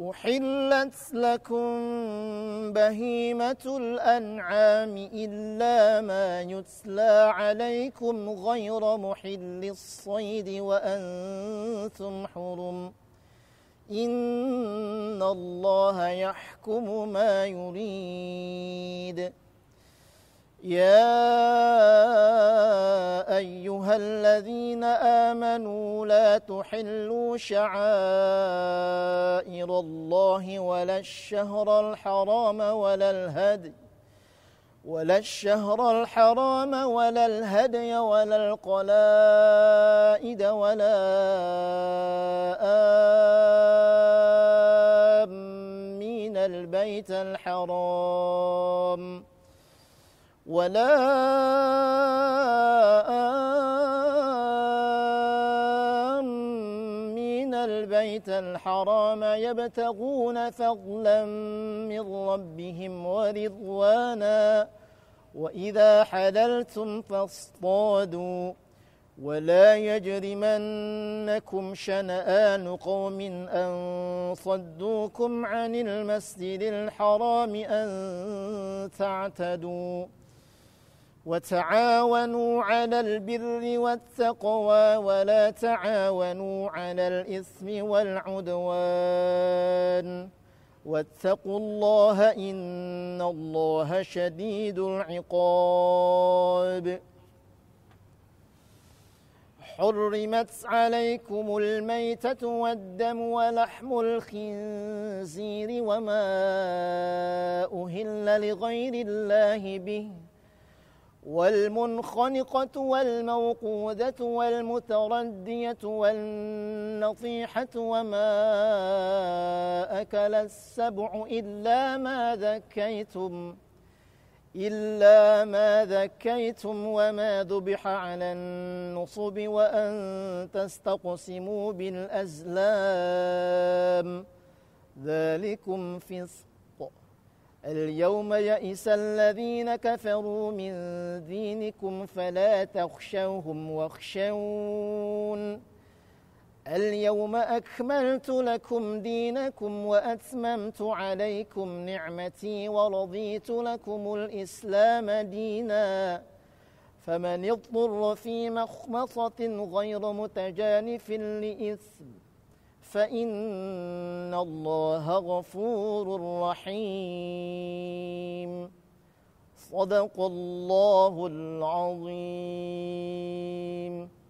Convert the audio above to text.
أحلت لكم بهيمة الأنعام إلا ما يتلى عليكم غير محل الصيد وأنتم حرم إن الله يحكم ما يريد يا آمنوا لا تحلوا شعائر الله ولا الشهر الحرام ولا الهدي ولا الشهر الحرام ولا الهدي ولا القلائد ولا آمين البيت الحرام ولا البيت الحرام يبتغون فضلا من ربهم ورضوانا وإذا حللتم فاصطادوا ولا يجرمنكم شنآن قوم أن صدوكم عن المسجد الحرام أن تعتدوا وتعاونوا على البر والتقوى ولا تعاونوا على الإثم والعدوان واتقوا الله إن الله شديد العقاب حرمت عليكم الميتة والدم ولحم الخنزير وما أهل لغير الله به والمنخنقة والموقودة والمتردية والنطيحة وما أكل السبع إلا ما ذكيتم إلا ما ذكيتم وما ذبح على النصب وأن تستقسموا بالأزلام ذلكم فسق اليوم يئس الذين كفروا من دينكم فلا تخشوهم واخشون اليوم أكملت لكم دينكم وأتممت عليكم نعمتي ورضيت لكم الإسلام دينا فمن اضطر في مخمصة غير متجانف لإثم فإن الله غفور رحيم صدق الله العظيم